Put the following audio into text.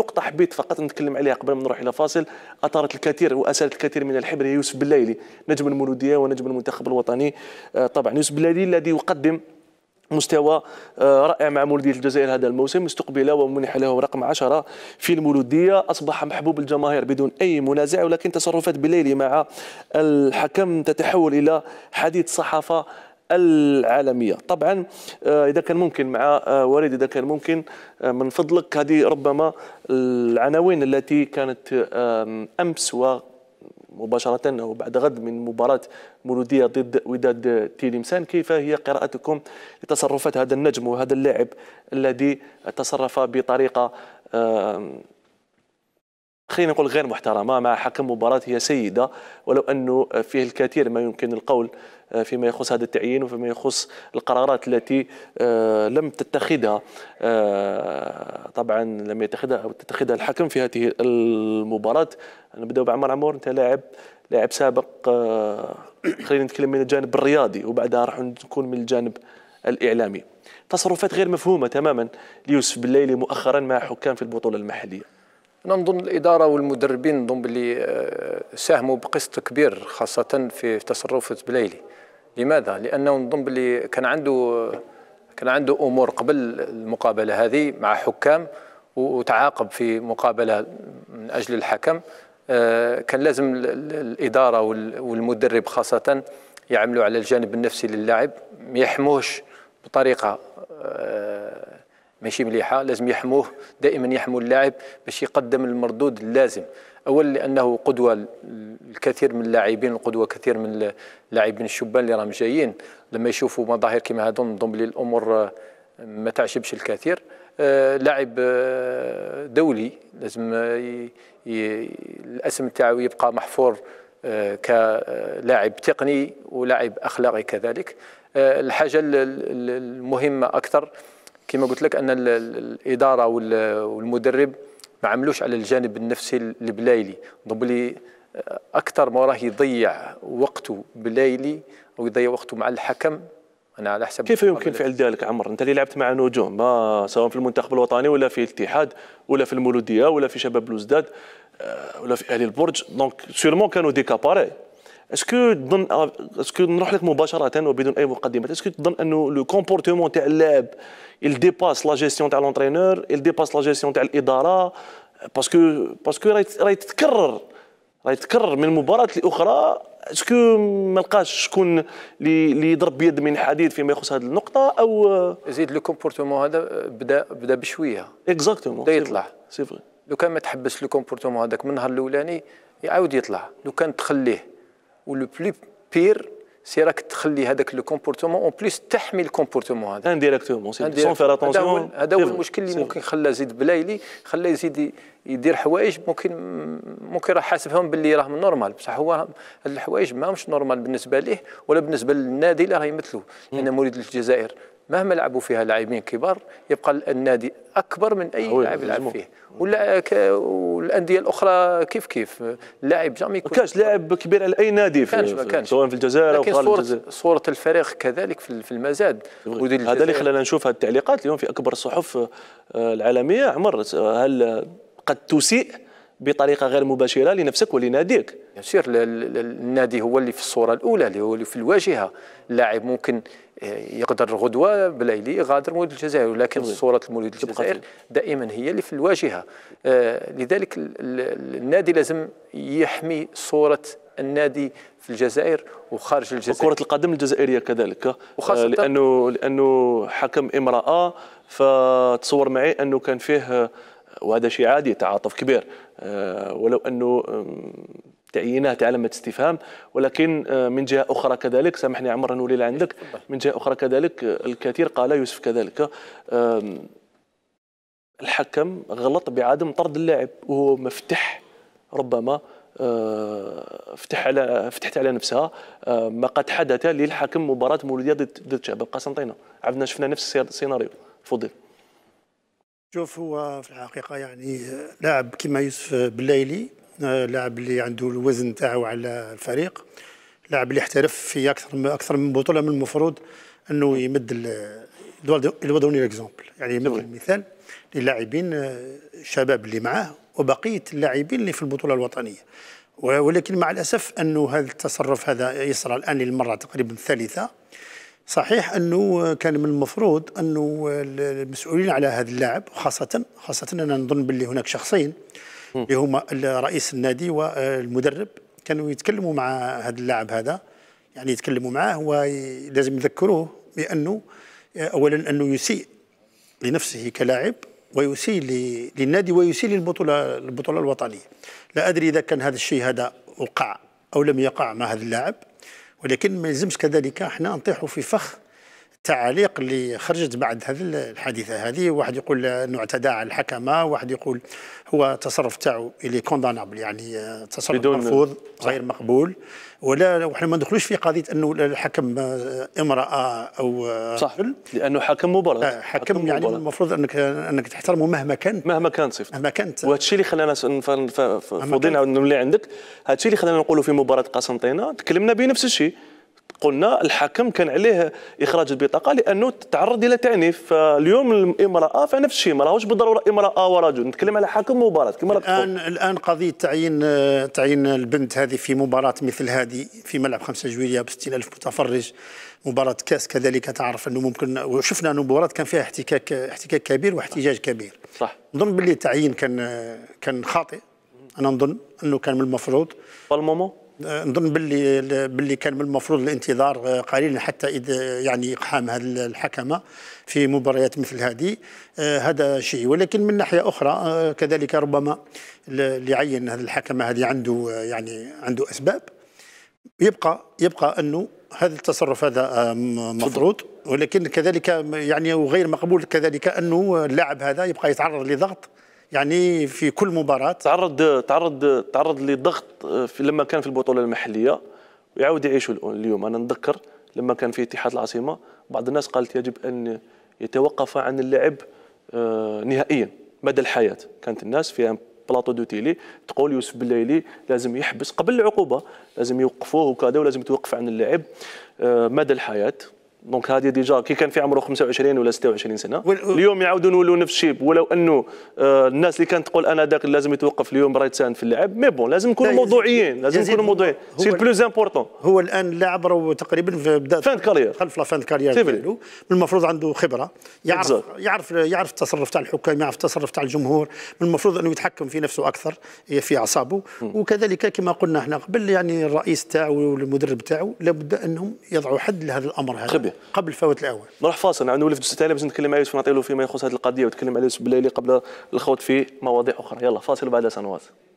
نقطة حبيت فقط نتكلم عليها قبل ما نروح إلى فاصل أثارت الكثير وأسألت الكثير من الحبر يوسف بالليلي نجم المولودية ونجم المنتخب الوطني آه، طبعا يوسف بالليلي الذي يقدم مستوى آه، رائع مع مولودية الجزائر هذا الموسم استقبل ومنح له رقم 10 في المولودية أصبح محبوب الجماهير بدون أي منازع ولكن تصرفات بليلي مع الحكم تتحول إلى حديث صحافة العالميه طبعا آه، اذا كان ممكن مع آه، وليد اذا كان ممكن آه، من فضلك هذه ربما العناوين التي كانت امس و مباشرة بعد غد من مباراة مولودية ضد وداد تيلمسان كيف هي قراءتكم لتصرفات هذا النجم وهذا اللاعب الذي تصرف بطريقة خلينا نقول غير محترمه مع حكم مباراه هي سيده ولو انه فيه الكثير ما يمكن القول آه، فيما يخص هذا التعيين وفيما يخص القرارات التي آه، لم تتخذها آه، طبعا لم يتخذها او تتخذها الحكم في هذه المباراه نبداو بعمر عمور انت لاعب لاعب سابق خلينا نتكلم من الجانب الرياضي وبعدها راح نكون من الجانب الاعلامي تصرفات غير مفهومه تماما ليوسف بالليلي مؤخرا مع حكام في البطوله المحليه انا نظن الاداره والمدربين نظن باللي آه، ساهموا بقسط كبير خاصه في تصرف بليلي لماذا لانه نظن باللي كان عنده كان عنده امور قبل المقابله هذه مع حكام وتعاقب في مقابله من اجل الحكم آه، كان لازم الاداره والمدرب خاصه يعملوا على الجانب النفسي للاعب ما يحموش بطريقه آه، ماشي مليحه لازم يحموه دائما يحموا اللاعب باش يقدم المردود اللازم اولا لانه قدوه الكثير من اللاعبين القدوه كثير من اللاعبين الشبان اللي راهم جايين لما يشوفوا مظاهر كما هذو نظن لي الامور آه، ما تعجبش الكثير آه لاعب آه، دولي لازم آه، ي... ي... الاسم تاعو يبقى محفور آه كلاعب تقني ولاعب اخلاقي كذلك آه الحاجه المهمه اكثر كما قلت لك ان الاداره والمدرب ما عملوش على الجانب النفسي البلايلي دوبلي آه، اكثر ما راه يضيع وقته بلايلي او يضيع وقته مع الحكم انا على حسب كيف يمكن فعل ذلك عمر انت اللي لعبت مع نجوم ما سواء في المنتخب الوطني ولا في الاتحاد ولا في المولوديه ولا في شباب بلوزداد آه، ولا في اهلي البرج دونك سيرمون كانوا دي اسكو تظن اسكو نروح لك مباشره وبدون اي مقدمات اسكو تظن انه لو كومبورتمون تاع اللاعب il dépasse la gestion تاع لونترينور il dépasse la gestion تاع الاداره باسكو باسكو راهي تتكرر راهي تتكرر من مباراه لاخرى اسكو ما لقاش شكون اللي يضرب بيد من حديد فيما يخص هذه النقطه او زيد لو كومبورتمون هذا بدا بدا بشويه اكزاكتومون بدا يطلع سي فري لو كان ما تحبس لو كومبورتمون هذاك من النهار الاولاني يعاود يطلع لو كان تخليه واللو بلو بير سي راك تخلي هذاك لو كومبورتمون اون بليس تحمي الكومبورتمون هذا انديريكتومون سي سون فير اتونسيون هذا هو المشكل اللي ممكن خلاه زيد بلايلي خلاه يزيد يدير حوايج ممكن ممكن راه حاسبهم باللي راهم نورمال بصح هو هاد الحوايج ماهمش نورمال بالنسبه ليه ولا بالنسبه للنادي اللي راه يمثلو لان مريد الجزائر مهما لعبوا فيها لاعبين كبار يبقى النادي اكبر من اي لاعب يلعب فيه ولا والانديه الاخرى كيف كيف اللاعب جامي ما كانش لاعب كبير على اي نادي في كانش كانش سواء في الجزائر او خارج الجزائر صوره الفريق كذلك في المزاد هذا اللي خلانا نشوف هذه التعليقات اليوم في اكبر الصحف آه، العالميه عمر هل قد تسيء بطريقه غير مباشره لنفسك ولناديك بيان النادي هو اللي في الصوره الاولى اللي هو اللي في الواجهه اللاعب ممكن آه، يقدر غدوه بليلي يغادر مولود الجزائر ولكن صوره المولود الجزائر دائما هي اللي في الواجهه آه، لذلك النادي لازم يحمي صوره النادي في الجزائر وخارج الجزائر وكرة القدم الجزائرية كذلك وخاصة آه، لأنه لأنه حكم امرأة فتصور معي أنه كان فيه وهذا شيء عادي تعاطف كبير آه، ولو انه تعيينات علامة استفهام ولكن آه، من جهة أخرى كذلك سامحني عمر نولي لعندك من جهة أخرى كذلك آه، الكثير قال يوسف كذلك الحكم غلط بعدم طرد اللاعب وهو مفتح ربما فتح على فتحت على نفسها ما قد حدث للحكم مباراة مولودية ضد شباب قسنطينة عندنا شفنا نفس السيناريو تفضل شوف هو في الحقيقة يعني لاعب كما يوسف بلايلي لاعب اللي عنده الوزن تاعو على الفريق لاعب اللي احترف في أكثر من أكثر من بطولة من المفروض أنه يمد الوا دوني ليكزومبل يعني يمد المثال للاعبين آه، الشباب اللي معاه وبقية اللاعبين اللي في البطولة الوطنية ولكن مع الأسف أنه هذا التصرف هذا يصرى الآن للمرة تقريبا الثالثة صحيح انه كان من المفروض انه المسؤولين على هذا اللاعب خاصه خاصه انا نظن باللي هناك شخصين اللي هما رئيس النادي والمدرب كانوا يتكلموا مع هذا اللاعب هذا يعني يتكلموا معاه ولازم يذكروه بانه اولا انه يسيء لنفسه كلاعب ويسيء للنادي ويسيء للبطوله البطوله الوطنيه لا ادري اذا كان هذا الشيء هذا وقع او لم يقع مع هذا اللاعب ولكن ما يلزمش كذلك احنا نطيحوا في فخ التعاليق اللي خرجت بعد هذه الحادثه هذه واحد يقول انه اعتدى على الحكمه واحد يقول هو التصرف تاعو اللي كوندانابل يعني تصرف بدون مرفوض غير مقبول ولا وحنا ما ندخلوش في قضيه انه الحكم آه، امراه او آه، صح لانه حكم مبرر آه، حكم, حكم يعني المفروض انك انك تحترمه مهما كان مهما كان صفته مهما كانت وهذا الشيء اللي خلانا فضينا نولي عندك هذا الشيء اللي خلانا نقولوا في مباراه قسنطينه تكلمنا بنفس الشيء قلنا الحكم كان عليه اخراج البطاقه لانه تعرض الى تعنيف فاليوم الامراه فنفس الشيء ماهوش بالضروره امراه ورجل نتكلم على حكم مباراه كما الان الان قضيه تعيين تعيين البنت هذه في مباراه مثل هذه في ملعب 5 جويليه ب 60000 متفرج مباراه كاس كذلك تعرف انه ممكن وشفنا انه مباراه كان فيها احتكاك احتكاك كبير واحتجاج كبير صح نظن باللي التعيين كان كان خاطئ انا نظن انه كان من المفروض بالمومون نظن باللي باللي كان من المفروض الانتظار آه، قليلا حتى اذا يعني اقحام هذه الحكمه في مباريات مثل هذه آه، هذا شيء ولكن من ناحيه اخرى آه، كذلك ربما اللي عين هذه الحكمه هذه عنده يعني عنده اسباب يبقى يبقى انه هذا التصرف هذا مفروض ولكن كذلك يعني وغير مقبول كذلك انه اللاعب هذا يبقى يتعرض لضغط يعني في كل مباراه تعرض تعرض تعرض لضغط آه، لما كان في البطوله المحليه ويعاود يعيشوا اليوم انا نتذكر لما كان في اتحاد العاصمه بعض الناس قالت يجب ان يتوقف عن اللعب آه، نهائيا مدى الحياه كانت الناس فيها بلاطو دو تيلي تقول يوسف بلايلي لازم يحبس قبل العقوبه لازم يوقفوه وكذا ولازم يتوقف عن اللعب آه، مدى الحياه دونك هذه ديجا كي كان في عمره 25 ولا 26 سنه اليوم يعاودوا نولوا نفس الشيء ولو انه آه الناس اللي كانت تقول انا داك لازم يتوقف اليوم راه يتساند في اللعب مي بون لازم نكونوا موضوعيين لازم نكونوا موضوعيين سي بلوز امبورطون هو الان اللاعب راه تقريبا في بدا فان كارير خلف لا فان كارير ديالو المفروض عنده خبره يعرف يعرف يعرف, يعرف التصرف تاع الحكام يعرف التصرف تاع الجمهور من المفروض انه يتحكم في نفسه اكثر في اعصابه وكذلك كما قلنا احنا قبل يعني الرئيس تاعو والمدرب تاعو لابد انهم يضعوا حد لهذا الامر هذا قبل الفوت الاول نروح فاصل نولف دوسي ثاني باش نتكلم عليه ونعطي له فيما يخص هذه القضيه وتكلم عليه بليلي قبل الخوض في مواضيع اخرى يلا فاصل بعد سنوات